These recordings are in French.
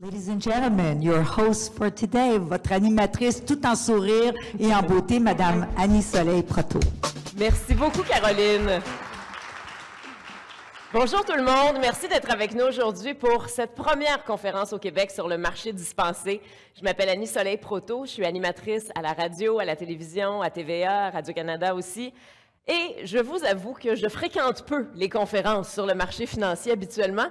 Mesdames et Messieurs, your host for today, votre animatrice tout en sourire et en beauté, Madame Annie Soleil Proto. Merci beaucoup, Caroline. Bonjour tout le monde, merci d'être avec nous aujourd'hui pour cette première conférence au Québec sur le marché dispensé. Je m'appelle Annie Soleil Proto, je suis animatrice à la radio, à la télévision, à TVA, Radio-Canada aussi. Et je vous avoue que je fréquente peu les conférences sur le marché financier habituellement,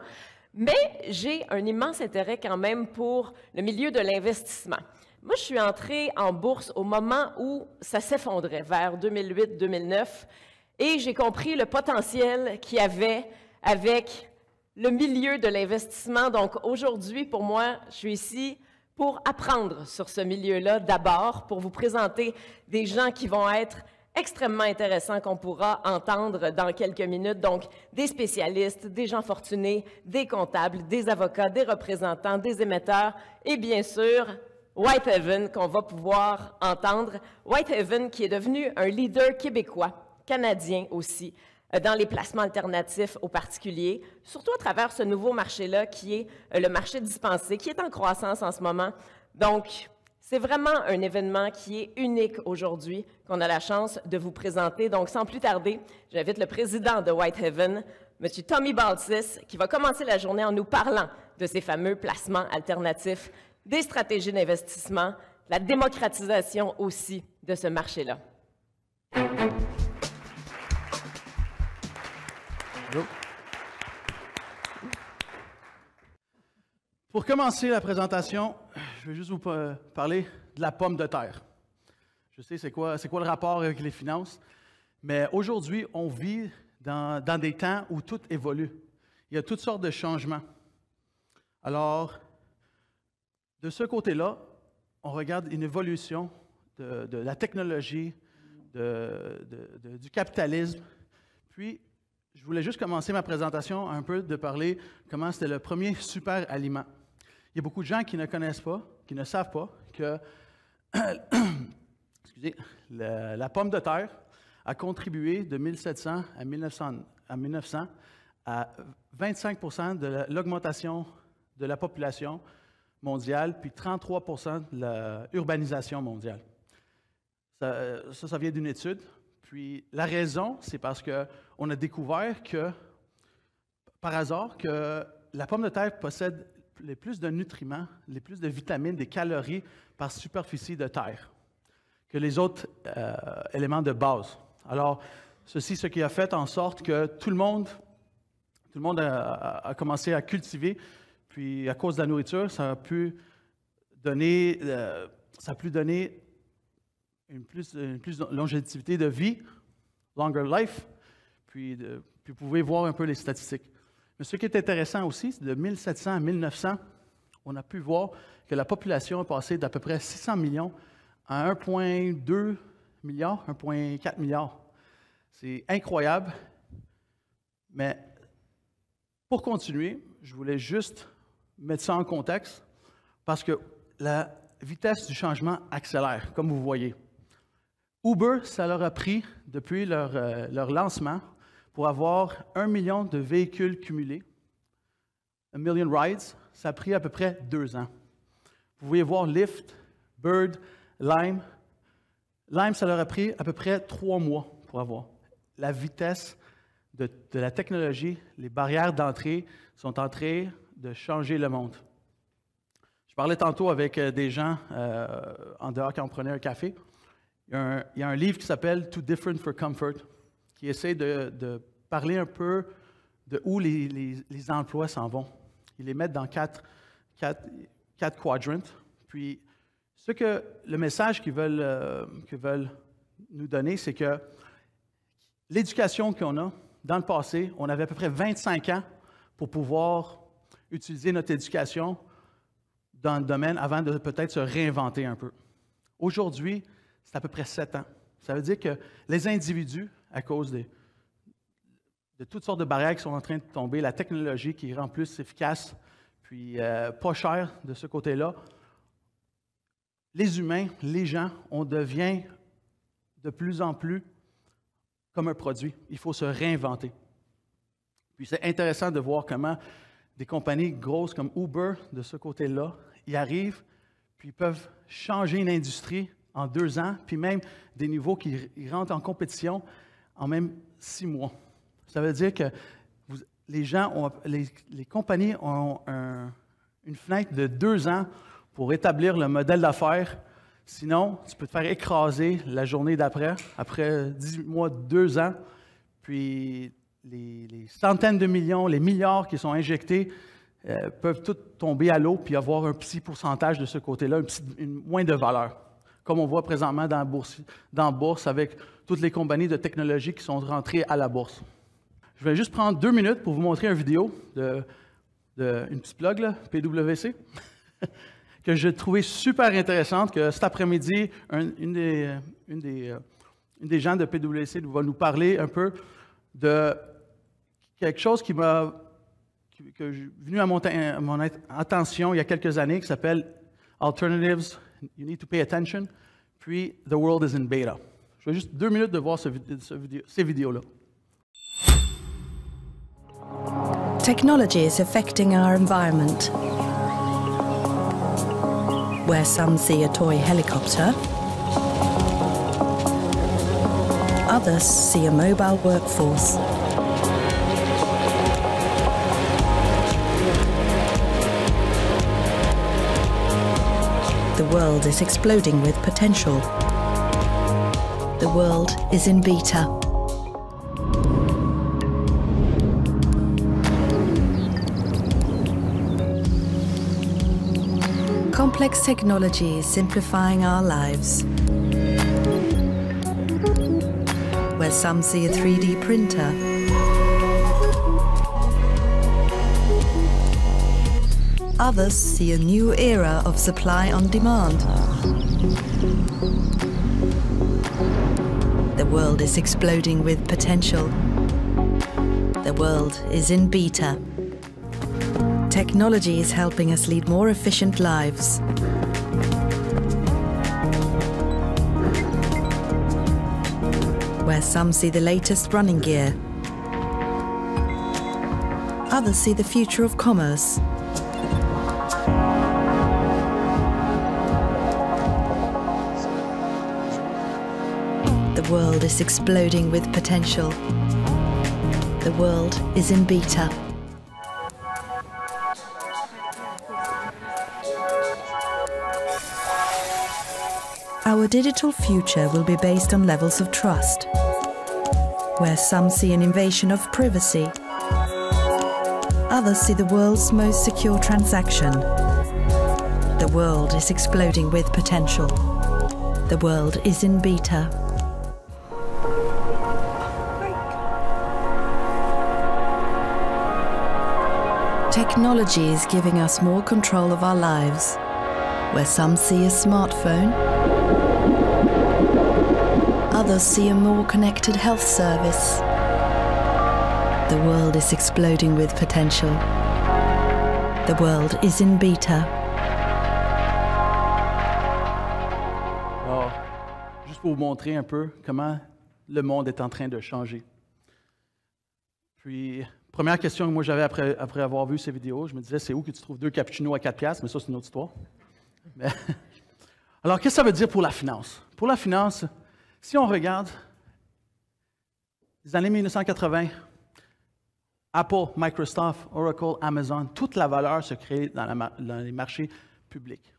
mais j'ai un immense intérêt quand même pour le milieu de l'investissement. Moi, je suis entrée en bourse au moment où ça s'effondrait, vers 2008-2009, et j'ai compris le potentiel qu'il y avait avec le milieu de l'investissement. Donc aujourd'hui, pour moi, je suis ici pour apprendre sur ce milieu-là d'abord, pour vous présenter des gens qui vont être extrêmement intéressant qu'on pourra entendre dans quelques minutes. Donc, des spécialistes, des gens fortunés, des comptables, des avocats, des représentants, des émetteurs et bien sûr, Whitehaven qu'on va pouvoir entendre. Whitehaven qui est devenu un leader québécois, canadien aussi, euh, dans les placements alternatifs aux particuliers, surtout à travers ce nouveau marché-là qui est euh, le marché dispensé, qui est en croissance en ce moment. Donc, c'est vraiment un événement qui est unique aujourd'hui qu'on a la chance de vous présenter. Donc, sans plus tarder, j'invite le président de Whitehaven, M. Tommy Baltis, qui va commencer la journée en nous parlant de ces fameux placements alternatifs, des stratégies d'investissement, la démocratisation aussi de ce marché-là. Pour commencer la présentation, je vais juste vous euh, parler de la pomme de terre. Je sais c'est quoi, c'est quoi le rapport avec les finances, mais aujourd'hui, on vit dans, des temps où tout évolue. Il y a toutes sortes de changements. Alors, de ce côté-là, on regarde une évolution de, la technologie, du capitalisme. Puis, je voulais juste commencer ma présentation un peu de parler comment c'était le premier super aliment. Il y a beaucoup de gens qui ne connaissent pas, qui ne savent pas que la pomme de terre a contribué de 1700 à 1900 à, 25 de l'augmentation de la population mondiale, puis 33 de l'urbanisation mondiale. Ça, ça, ça vient d'une étude. Puis la raison, c'est parce qu'on a découvert que, par hasard, que la pomme de terre possède les plus de nutriments, les plus de vitamines, des calories par superficie de terre que les autres euh, éléments de base. Alors, ceci, ce qui a fait en sorte que tout le monde, tout le monde a, commencé à cultiver, puis à cause de la nourriture, ça a pu donner, euh, ça a pu donner une plus, une plus longévité de vie, longer life, puis vous pouvez voir un peu les statistiques. Mais ce qui est intéressant aussi, c'est de 1700 à 1900, on a pu voir que la population a passé d'à peu près 600 millions à 1,2 milliard, 1,4 milliard. C'est incroyable. Mais pour continuer, je voulais juste mettre ça en contexte parce que la vitesse du changement accélère, comme vous voyez. Uber, ça leur a pris, depuis leur, euh, leur lancement, pour avoir un million de véhicules cumulés, un million rides, ça a pris à peu près deux ans. Vous pouvez voir Lyft, Bird, Lime. Lime, ça leur a pris à peu près trois mois pour avoir. La vitesse de, la technologie, les barrières d'entrée sont en train de changer le monde. Je parlais tantôt avec euh, des gens euh, en dehors quand on prenait un café. Il un, il y a un livre qui s'appelle Too Different for Comfort qui essaie de, parler un peu de où les, emplois s'en vont. Ils les mettent dans quatre, quatre, quadrants. Puis, ce que le message qu'ils veulent, euh, veulent nous donner, c'est que l'éducation qu'on a, dans le passé, on avait à peu près 25 ans pour pouvoir utiliser notre éducation dans le domaine avant de peut-être se réinventer un peu. Aujourd'hui, c'est à peu près 7 ans. Ça veut dire que les individus à cause de, toutes sortes de barrières qui sont en train de tomber, la technologie qui rend plus efficace, puis euh, pas cher de ce côté-là. Les humains, les gens, on devient de plus en plus comme un produit. Il faut se réinventer. Puis c'est intéressant de voir comment des compagnies grosses comme Uber, de ce côté-là, y arrivent, puis peuvent changer une industrie en deux ans, puis même des niveaux qui rentrent en compétition en même six mois. Ça veut dire que les gens, ont, les, compagnies ont une fenêtre de deux ans pour établir le modèle d'affaires. Sinon, tu peux te faire écraser la journée d'après, après dix mois, deux ans. Puis les, centaines de millions, les milliards qui sont injectés euh, peuvent tous tomber à l'eau puis avoir un petit pourcentage de ce côté-là, un moins de valeur comme on voit présentement dans la bourse, dans bourse avec toutes les compagnies de technologie qui sont rentrées à la bourse. Je vais juste prendre deux minutes pour vous montrer une vidéo de, une petite blog, PWC, que j'ai trouvé super intéressante, que cet après-midi, une, des, une, des, euh, des, gens de PWC va nous parler un peu de quelque chose qui m'a venu à mon, à mon attention il y a quelques années, qui s'appelle Alternatives you need to pay attention. Puis, The World is in Beta. Je veux juste deux minutes de voir ce, ce vidéo, ces vidéos-là. Technology is affecting our environment. Where some see a toy helicopter, others see a mobile workforce. The world is exploding with potential. The world is in beta. Complex technology is simplifying our lives. Where some see a 3D printer, others see a new era of supply on demand. The world is exploding with potential. The world is in beta. Technology is helping us lead more efficient lives. Where some see the latest running gear, others see the future of commerce. world is exploding with potential. The world is in beta. Our digital future will be based on levels of trust, where some see an invasion of privacy, others see the world's most secure transaction. The world is exploding with potential. The world is in beta. Technology is giving us more control of our lives, where some see a smartphone, others see a more connected health service. The world is exploding with potential. The world is in beta. Alors, juste pour vous montrer un peu comment le monde est en train de changer. Puis, Première question que moi j'avais après, avoir vu ces vidéos, je me disais, c'est où que tu trouves deux cappuccinos à quatre piastres? Mais ça, c'est une autre histoire. alors, qu'est-ce que ça veut dire pour la finance? Pour la finance, si on regarde les années 1980, Apple, Microsoft, Oracle, Amazon, toute la valeur se crée dans, dans les marchés publics.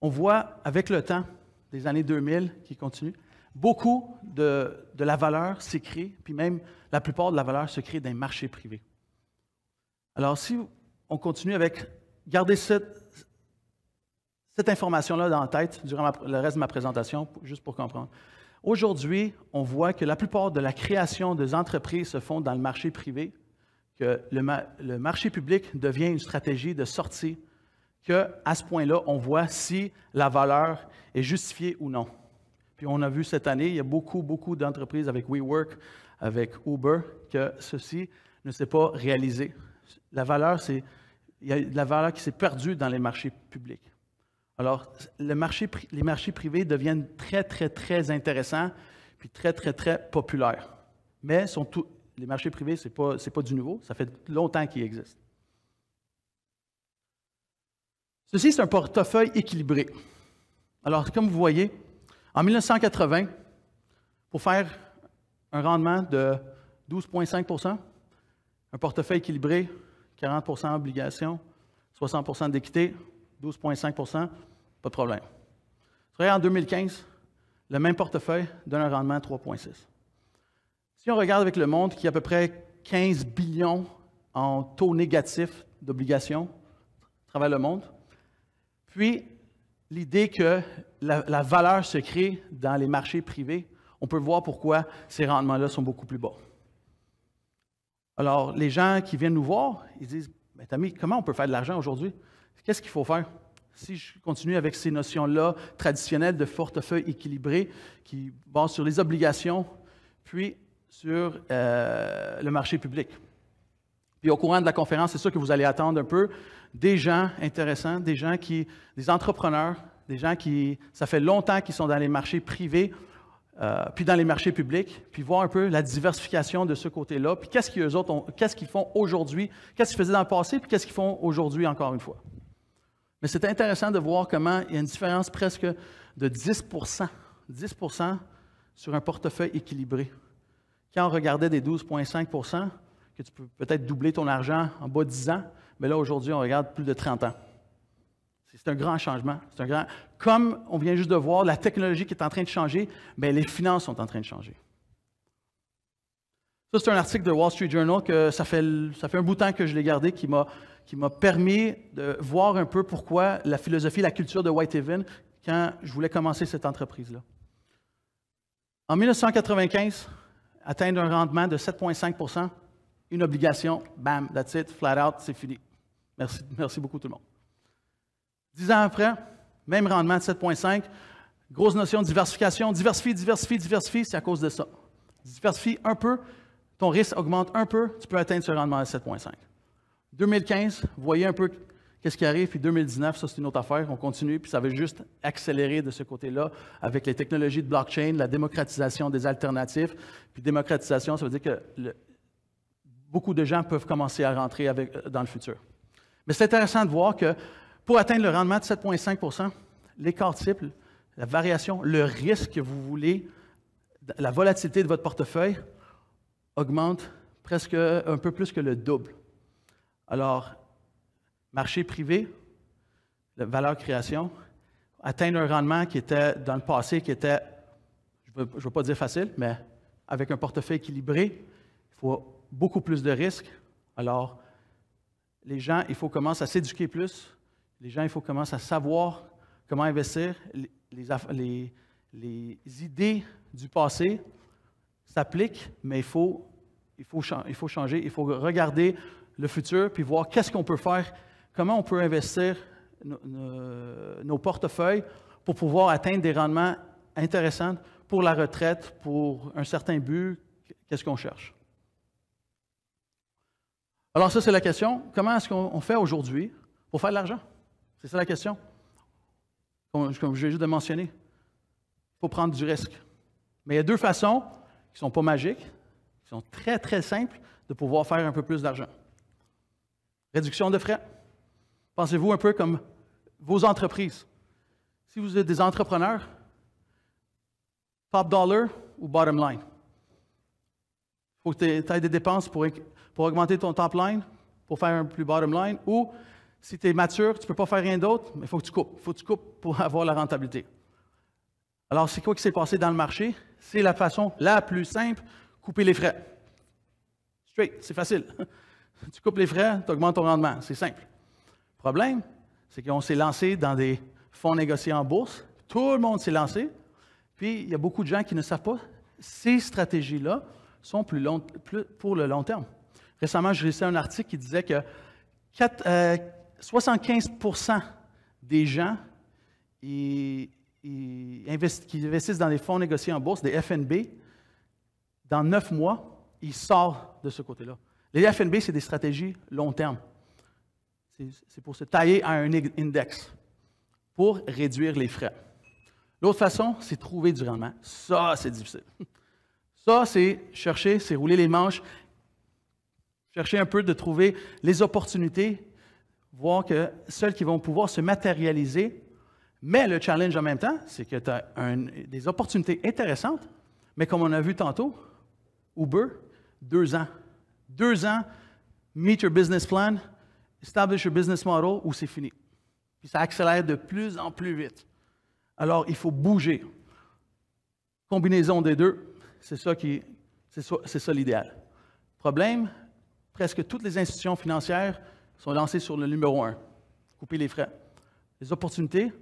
On voit avec le temps des années 2000 qui continuent, beaucoup de, la valeur s'écrit, puis même la plupart de la valeur se crée dans les marchés privés. Alors, si on continue avec gardez cette, information-là dans la tête durant le reste de ma présentation, juste pour comprendre. Aujourd'hui, on voit que la plupart de la création des entreprises se font dans le marché privé, que le, le marché public devient une stratégie de sortie, qu'à ce point-là, on voit si la valeur est justifiée ou non. Puis on a vu cette année, il y a beaucoup, beaucoup d'entreprises avec WeWork, avec Uber, que ceci ne s'est pas réalisé. La valeur, c'est, il y a de la valeur qui s'est perdue dans les marchés publics. Alors, les marchés privés deviennent très, très, très intéressants, puis très, très, très populaires. Mais les marchés privés, ce n'est pas, pas du nouveau, ça fait longtemps qu'ils existent. Ceci, c'est un portefeuille équilibré. Alors, comme vous voyez, en 1980, pour faire un rendement de 12,5 un portefeuille équilibré, 40 obligations, 60 d'équité, 12,5 pas de problème. en 2015, le même portefeuille donne un rendement 3,6 Si on regarde avec le monde, qui a à peu près 15 billions en taux négatif d'obligations à travers le monde, puis l'idée que la, valeur se crée dans les marchés privés, on peut voir pourquoi ces rendements-là sont beaucoup plus bas. Alors, les gens qui viennent nous voir, ils disent Mais ben, Tammy, comment on peut faire de l'argent aujourd'hui Qu'est-ce qu'il faut faire Si je continue avec ces notions-là traditionnelles de portefeuille équilibré qui basent sur les obligations, puis sur euh, le marché public. Et au courant de la conférence, c'est sûr que vous allez attendre un peu des gens intéressants, des gens qui, des entrepreneurs, des gens qui, ça fait longtemps qu'ils sont dans les marchés privés, euh, puis dans les marchés publics, puis voir un peu la diversification de ce côté-là, puis qu'est-ce qu'ils autres, qu'est-ce qu'ils font aujourd'hui, qu'est-ce qu'ils faisaient dans le passé, puis qu'est-ce qu'ils font aujourd'hui encore une fois. Mais c'est intéressant de voir comment il y a une différence presque de 10 10 sur un portefeuille équilibré. Quand on regardait des 12,5 que tu peux peut-être doubler ton argent en bas de 10 ans, mais là, aujourd'hui, on regarde plus de 30 ans. C'est un grand changement. C'est grand... Comme on vient juste de voir, la technologie qui est en train de changer, bien, les finances sont en train de changer. Ça, c'est un article de Wall Street Journal que ça fait, ça fait un bout de temps que je l'ai gardé qui m'a qui m'a permis de voir un peu pourquoi la philosophie, la culture de Whitehaven quand je voulais commencer cette entreprise-là. En 1995, atteindre un rendement de 7,5 une obligation, bam, that's it, flat out, c'est fini. Merci, merci beaucoup tout le monde. Dix ans après, même rendement de 7,5, grosse notion de diversification. Diversifie, diversifie, diversifie, c'est à cause de ça. Diversifie un peu, ton risque augmente un peu, tu peux atteindre ce rendement de 7,5. 2015, voyez un peu qu'est-ce qui arrive, puis 2019, ça c'est une autre affaire, on continue, puis ça va juste accélérer de ce côté-là avec les technologies de blockchain, la démocratisation des alternatives, puis démocratisation, ça veut dire que le, beaucoup de gens peuvent commencer à rentrer avec, euh, dans le futur. Mais c'est intéressant de voir que pour atteindre le rendement de 7,5 l'écart type, la variation, le risque que vous voulez, la volatilité de votre portefeuille augmente presque un peu plus que le double. Alors, marché privé, valeur création, atteindre un rendement qui était dans le passé, qui était, je ne veux, veux, pas dire facile, mais avec un portefeuille équilibré, il faut beaucoup plus de risques. Alors, les gens, il faut commencer à s'éduquer plus. Les gens, il faut commencer à savoir comment investir. Les, idées du passé s'appliquent, mais il faut, il, faut, changer. Il faut regarder le futur, puis voir qu'est-ce qu'on peut faire, comment on peut investir nos portefeuilles pour pouvoir atteindre des rendements intéressants pour la retraite, pour un certain but, qu'est-ce qu'on cherche. Alors ça, c'est la question. Comment est-ce qu'on fait aujourd'hui pour faire de l'argent? C'est ça la question. Comme, je viens juste de mentionner, il faut prendre du risque. Mais il y a deux façons qui ne sont pas magiques, qui sont très, très simples de pouvoir faire un peu plus d'argent. Réduction de frais. Pensez-vous un peu comme vos entreprises. Si vous êtes des entrepreneurs, top dollar ou bottom line. Il faut que tu des dépenses pour pour augmenter ton top line, pour faire un plus bottom line, ou si tu es mature, tu ne peux pas faire rien d'autre, mais il faut que tu coupes. Il faut que tu coupes pour avoir la rentabilité. Alors, c'est quoi qui s'est passé dans le marché? C'est la façon la plus simple, couper les frais. Straight, c'est facile. Tu coupes les frais, tu augmentes ton rendement, c'est simple. Le problème, c'est qu'on s'est lancé dans des fonds négociés en bourse, tout le monde s'est lancé, puis il y a beaucoup de gens qui ne savent pas ces stratégies-là sont plus, plus pour le long terme. Récemment, je lisais un article qui disait que 75 euh, des gens qui investissent dans des fonds négociés en bourse, des FNB, dans neuf mois, ils sortent de ce côté-là. Les FNB, c'est des stratégies long terme. C'est pour se tailler à un index, pour réduire les frais. L'autre façon, c'est trouver du rendement. Ça, c'est difficile. Ça, c'est chercher, c'est rouler les manches, chercher un peu de trouver les opportunités, voir que celles qui vont pouvoir se matérialiser. Mais le challenge en même temps, c'est que tu as des opportunités intéressantes, mais comme on a vu tantôt, Uber, deux ans. Deux ans, meet your business plan, establish your business model, ou c'est fini. Puis ça accélère de plus en plus vite. Alors, il faut bouger. Combinaison des deux, c'est ça, qui, c'est ça, ça l'idéal. Problème, presque toutes les institutions financières sont lancées sur le numéro un, couper les frais. Les opportunités,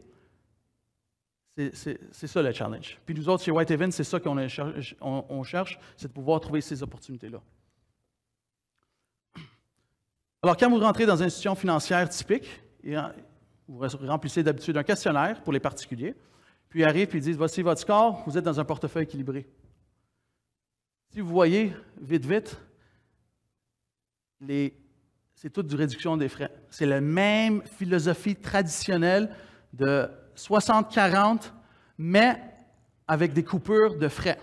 c'est ça le challenge. Puis nous autres, chez White Event, c'est ça qu'on cherche, c'est de pouvoir trouver ces opportunités-là. Alors, quand vous rentrez dans une institution financière typique, vous remplissez d'habitude un questionnaire pour les particuliers, puis ils arrivent et ils disent Voici votre score, vous êtes dans un portefeuille équilibré. Si vous voyez, vite, vite, c'est tout du réduction des frais. C'est la même philosophie traditionnelle de 60-40, mais avec des coupures de frais.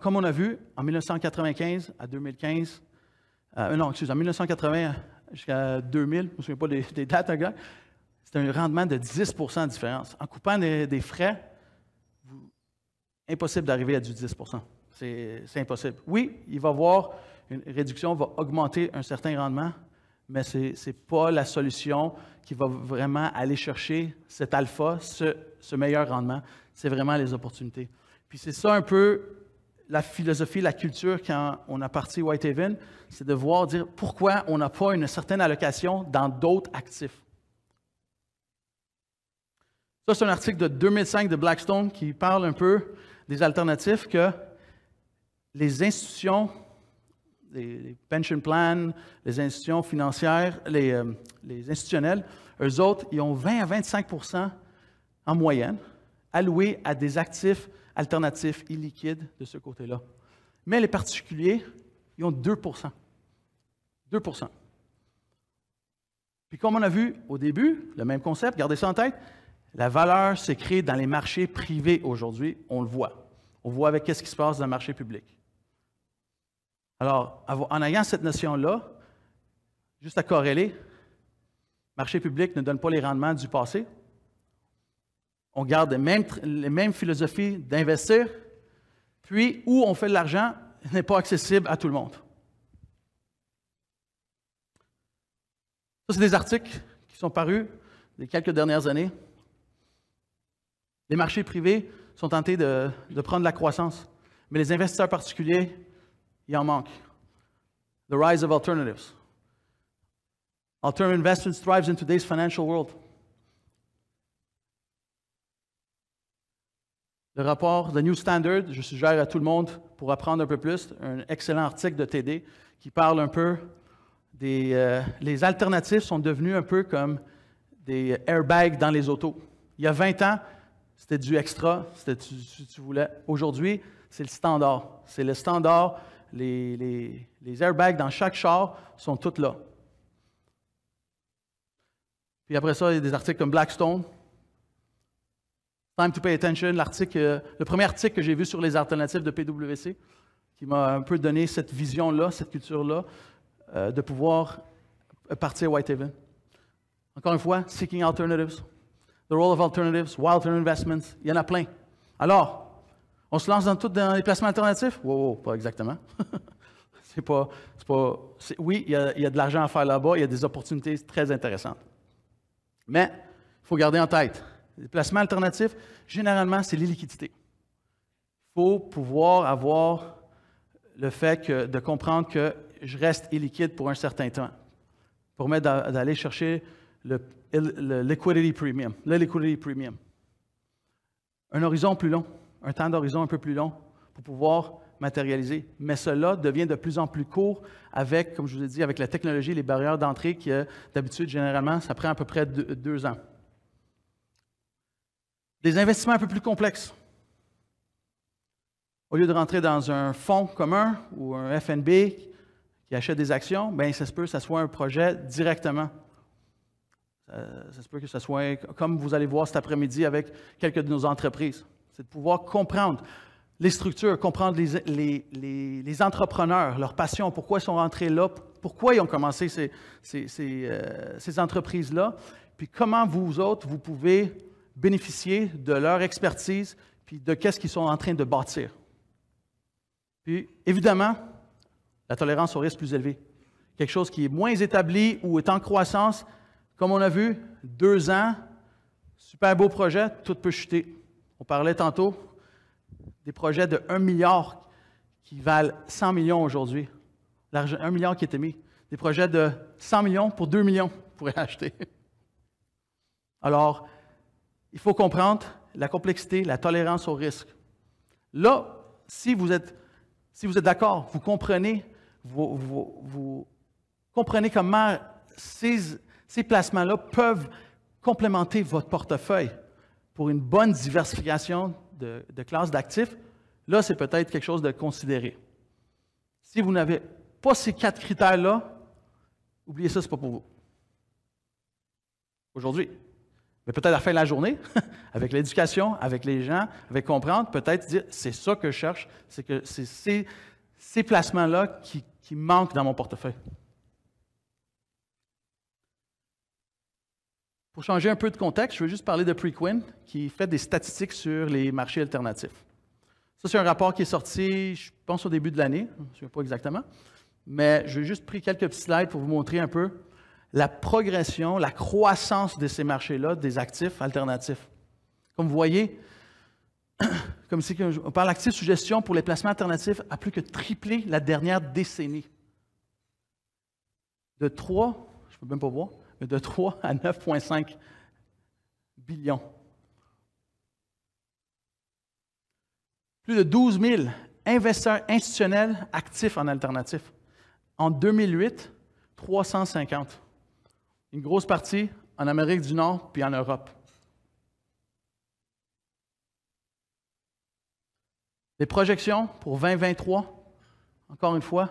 comme on a vu, en 1995 à 2015, euh, non, excusez, en 1980 jusqu'à 2000, je ne me souviens pas des, dates C'était c'est un rendement de 10 de différence. En coupant des, frais, impossible d'arriver à du 10 c'est impossible. Oui, il va voir une réduction, va augmenter un certain rendement, mais ce n'est pas la solution qui va vraiment aller chercher cet alpha, ce, meilleur rendement. C'est vraiment les opportunités. Puis c'est ça un peu la philosophie, la culture quand on a parti Whitehaven, c'est de voir, dire pourquoi on n'a pas une certaine allocation dans d'autres actifs. Ça, c'est un article de 2005 de Blackstone qui parle un peu des alternatives que les institutions, les, pension plans, les institutions financières, les, euh, institutionnels, eux autres, ils ont 20 à 25 en moyenne alloués à des actifs alternatifs illiquides de ce côté-là. Mais les particuliers, ils ont 2 2 Puis comme on a vu au début, le même concept, gardez ça en tête, la valeur s'est créée dans les marchés privés aujourd'hui, on le voit. On voit avec qu'est-ce qui se passe dans le marché public. Alors, en ayant cette notion-là, juste à corréler, marché public ne donne pas les rendements du passé. On garde les mêmes, les mêmes philosophies d'investir, puis où on fait de l'argent n'est pas accessible à tout le monde. Ça, c'est des articles qui sont parus les quelques dernières années. Les marchés privés sont tentés de, de prendre la croissance, mais les investisseurs particuliers il en manque. The rise of alternatives. Alternative investments thrives in today's financial world. Le rapport The New Standard, je suggère à tout le monde pour apprendre un peu plus, un excellent article de TD qui parle un peu des euh, les alternatives sont devenues un peu comme des airbags dans les autos. Il y a 20 ans, c'était du extra, c'était si tu voulais. Aujourd'hui, c'est le standard. C'est le standard les, airbags dans chaque char sont toutes là. Puis après ça, il y a des articles comme Blackstone. Time to pay attention, l'article, euh, le premier article que j'ai vu sur les alternatives de PWC, qui m'a un peu donné cette vision-là, cette culture-là, euh, de pouvoir partir à Whitehaven. Encore une fois, Seeking Alternatives, The Role of Alternatives, Wild Investments, il y en a plein. Alors, on se lance dans tout dans les placements alternatifs? Wow, pas exactement. c'est pas. pas oui, il y, a, de l'argent à faire là-bas, il y a des opportunités très intéressantes. Mais il faut garder en tête, les placements alternatifs, généralement, c'est l'illiquidité. Il faut pouvoir avoir le fait de comprendre que je reste illiquide pour un certain temps, pour permettre d'aller chercher le, le, premium, le liquidity premium. Un horizon plus long un temps d'horizon un peu plus long pour pouvoir matérialiser. Mais cela devient de plus en plus court avec, comme je vous ai dit, avec la technologie, les barrières d'entrée qui, euh, d'habitude, généralement, ça prend à peu près deux, ans. Des investissements un peu plus complexes. Au lieu de rentrer dans un fonds commun ou un FNB qui achète des actions, bien, ça se peut que ce soit un projet directement. Ça, euh, ça se peut que ce soit, comme vous allez voir cet après-midi avec quelques de nos entreprises c'est de pouvoir comprendre les structures, comprendre les, entrepreneurs, leur passion, pourquoi ils sont rentrés là, pourquoi ils ont commencé ces, euh, ces entreprises-là, puis comment vous autres, vous pouvez bénéficier de leur expertise, puis de qu'est-ce qu'ils sont en train de bâtir. Puis, évidemment, la tolérance au risque plus élevée. Quelque chose qui est moins établi ou est en croissance, comme on a vu, deux ans, super beau projet, tout peut chuter. On parlait tantôt des projets de 1 milliard qui valent 100 millions aujourd'hui. 1 milliard qui est mis. Des projets de 100 millions pour 2 millions pourraient acheter. Alors, il faut comprendre la complexité, la tolérance au risque. Là, si vous êtes, si vous êtes d'accord, vous comprenez, vous, comprenez comment ces placements-là peuvent complémenter votre portefeuille pour une bonne diversification de, classes d'actifs, là, c'est peut-être quelque chose de considéré. Si vous n'avez pas ces quatre critères-là, oubliez ça, ce n'est pas pour vous. Aujourd'hui. Mais peut-être à la fin de la journée, avec l'éducation, avec les gens, avec comprendre, peut-être dire c'est ça que je cherche, c'est que c'est ces placements-là qui manquent dans mon portefeuille. Pour changer un peu de contexte, je veux juste parler de Prequin, qui fait des statistiques sur les marchés alternatifs. Ça, c'est un rapport qui est sorti, je pense, au début de l'année, je ne sais pas exactement, mais je vais juste pris quelques petits slides pour vous montrer un peu la progression, la croissance de ces marchés-là, des actifs alternatifs. Comme vous voyez, comme si on parle d'actifs suggestion pour les placements alternatifs a plus que triplé la dernière décennie. De 3, je ne peux même pas voir, de 3 à 9,5 billions. Plus de 12 000 investisseurs institutionnels actifs en alternatif. En 2008, 350. Une grosse partie en Amérique du Nord puis en Europe. Les projections pour 2023, encore une fois,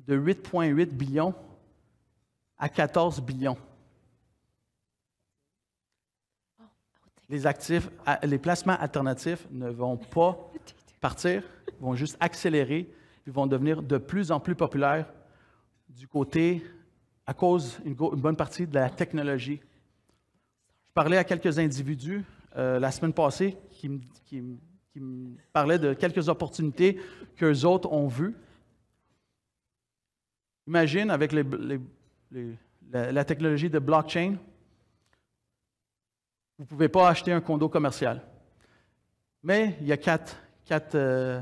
de 8,8 billions à 14 billions. Les actifs, les placements alternatifs ne vont pas partir, vont juste accélérer, ils vont devenir de plus en plus populaires du côté, à cause une, bonne partie de la technologie. Je parlais à quelques individus euh, la semaine passée qui me, qui, parlaient de quelques opportunités qu'eux autres ont vues. Imagine avec les la, technologie de blockchain, vous ne pouvez pas acheter un condo commercial. Mais il y a euh,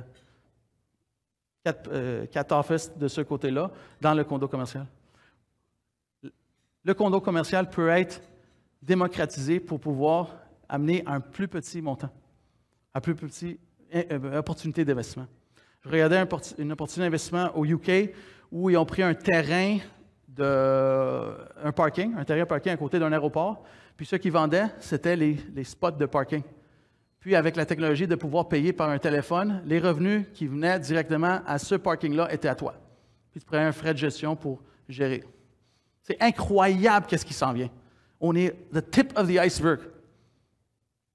euh, quatre, offices de ce côté-là dans le condo commercial. Le condo commercial peut être démocratisé pour pouvoir amener un plus petit montant, un plus petit euh, opportunité d'investissement. Je regardais une opportunité d'investissement au UK où ils ont pris un terrain euh, un parking, un terrain parking à côté d'un aéroport. Puis ceux qui vendaient, c'était les, les, spots de parking. Puis avec la technologie de pouvoir payer par un téléphone, les revenus qui venaient directement à ce parking-là étaient à toi. Puis tu prenais un frais de gestion pour gérer. C'est incroyable qu'est-ce qui s'en vient. On est the tip of the iceberg.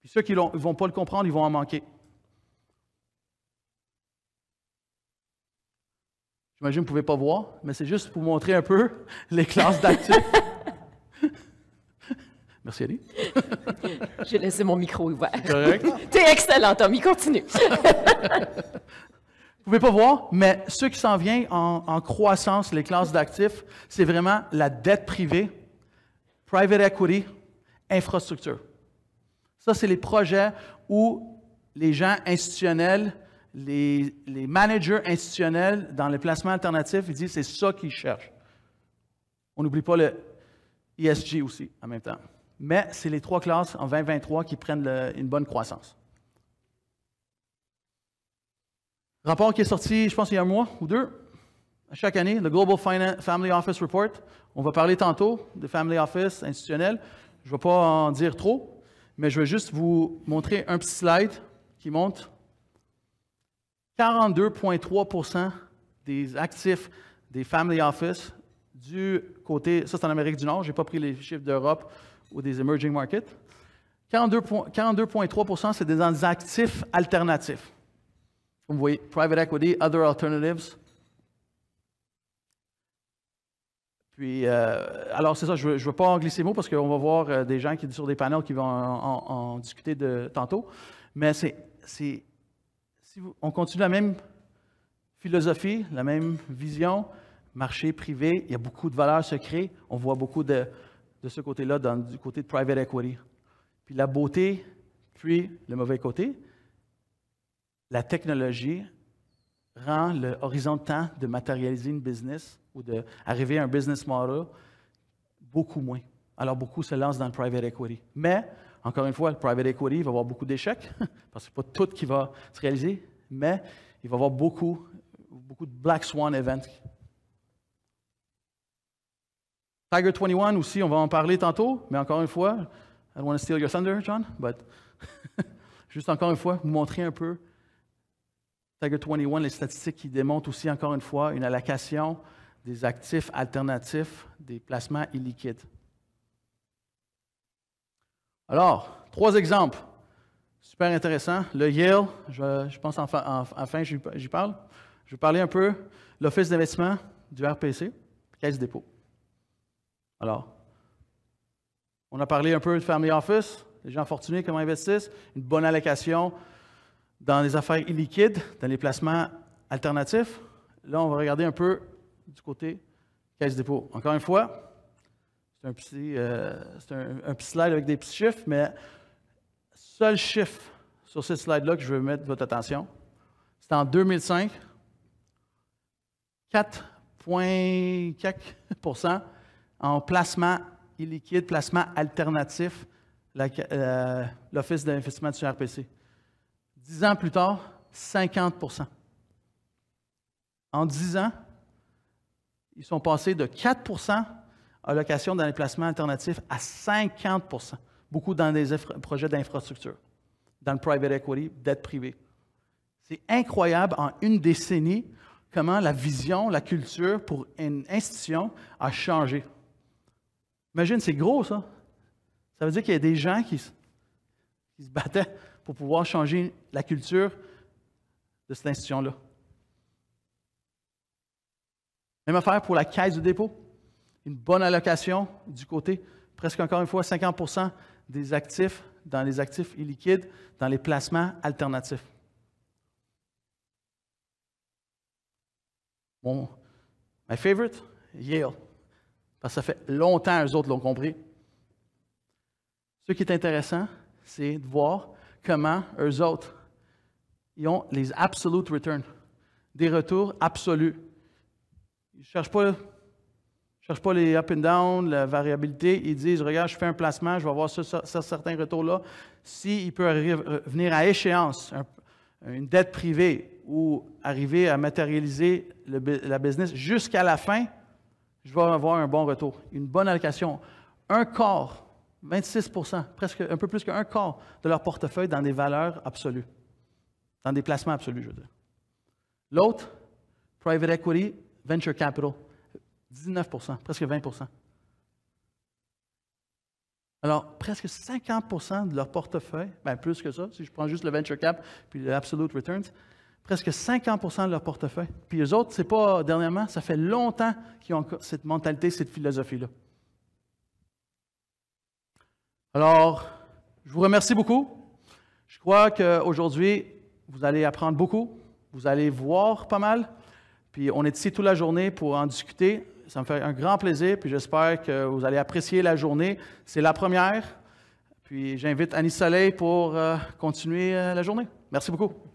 Puis ceux qui ne vont pas le comprendre, ils vont en manquer. J'imagine que vous ne pouvez pas voir, mais c'est juste pour montrer un peu les classes d'actifs. Merci, Ali. J'ai laissé mon micro ouvert. Correct. T'es excellent, Tommy, continue. vous ne pouvez pas voir, mais ce qui s'en vient en, croissance, les classes d'actifs, c'est vraiment la dette privée, private equity, infrastructure. Ça, c'est les projets où les gens institutionnels les, managers institutionnels dans les placements alternatifs, ils disent c'est ça qu'ils cherchent. On n'oublie pas le ESG aussi en même temps. Mais c'est les trois classes en 2023 qui prennent une bonne croissance. Rapport qui est sorti, je pense, il y a un mois ou deux, à chaque année, le Global Family Office Report. On va parler tantôt de Family Office institutionnel. Je ne vais pas en dire trop, mais je vais juste vous montrer un petit slide qui montre 42,3 des actifs des family office du côté, ça c'est en Amérique du Nord, je n'ai pas pris les chiffres d'Europe ou des emerging markets. 42,3 c'est des actifs alternatifs. vous voyez, private equity, other alternatives. Puis, euh, alors c'est ça, je ne veux, pas en glisser mot parce qu'on va voir euh, des gens qui sont sur des panels qui vont en, discuter de, tantôt, mais c'est on continue la même philosophie, la même vision, marché privé, il y a beaucoup de valeurs secrets, On voit beaucoup de, ce côté-là, du côté de private equity. Puis la beauté, puis le mauvais côté, la technologie rend le horizon de temps de matérialiser une business ou d'arriver à un business model beaucoup moins. Alors, beaucoup se lancent dans le private equity. Mais encore une fois, le private equity va avoir beaucoup d'échecs, parce que ce n'est pas tout qui va se réaliser, mais il va y avoir beaucoup, beaucoup de Black Swan events. Tiger 21 aussi, on va en parler tantôt, mais encore une fois, I don't want to steal your thunder, John, mais juste encore une fois, vous montrer un peu Tiger 21, les statistiques qui démontrent aussi encore une fois une allocation des actifs alternatifs des placements illiquides. Alors, trois exemples. Super intéressants. Le Yale, je, pense enfin, en, j'y parle. Je vais parler un peu l'Office d'investissement du RPC, Caisse dépôt. Alors, on a parlé un peu de Family Office, les gens fortunés, comment investissent, une bonne allocation dans les affaires illiquides, dans les placements alternatifs. Là, on va regarder un peu du côté caisse dépôt. Encore une fois, c'est un petit, euh, un, slide avec des petits chiffres, mais seul chiffre sur ce slide-là que je veux mettre votre attention, c'est en 2005, 4,4 en placement illiquide, placement alternatif, euh, l'Office d'investissement du RPC. Dix ans plus tard, 50 En dix ans, ils sont passés de 4 allocation dans les placements alternatifs à 50 beaucoup dans des projets d'infrastructure, dans le private equity, dette privée. C'est incroyable en une décennie comment la vision, la culture pour une institution a changé. Imagine, c'est gros ça. Ça veut dire qu'il y a des gens qui, qui, se battaient pour pouvoir changer la culture de cette institution-là. Même affaire pour la caisse de dépôt une bonne allocation du côté, presque encore une fois, 50 des actifs dans les actifs illiquides, dans les placements alternatifs. Mon « my favorite, Yale, parce que ça fait longtemps les autres l'ont compris. Ce qui est intéressant, c'est de voir comment eux autres, ils ont les absolute returns, des retours absolus. Ils ne cherchent pas ne cherche pas les up and down, la variabilité. Ils disent, regarde, je fais un placement, je vais avoir ce, retours certain retour-là. S'il peut venir à échéance, une dette privée ou arriver à matérialiser la business jusqu'à la fin, je vais avoir un bon retour, une bonne allocation. Un quart, 26 presque un peu plus qu'un quart de leur portefeuille dans des valeurs absolues, dans des placements absolus, je veux dire. L'autre, private equity, venture capital. 19 presque 20 Alors, presque 50 de leur portefeuille, bien plus que ça, si je prends juste le venture cap puis l'Absolute returns, presque 50 de leur portefeuille. Puis les autres, c'est pas dernièrement, ça fait longtemps qu'ils ont cette mentalité, cette philosophie-là. Alors, je vous remercie beaucoup. Je crois qu'aujourd'hui, vous allez apprendre beaucoup, vous allez voir pas mal. Puis on est ici toute la journée pour en discuter. Ça me fait un grand plaisir, puis j'espère que vous allez apprécier la journée. C'est la première, puis j'invite Annie Soleil pour euh, continuer euh, la journée. Merci beaucoup.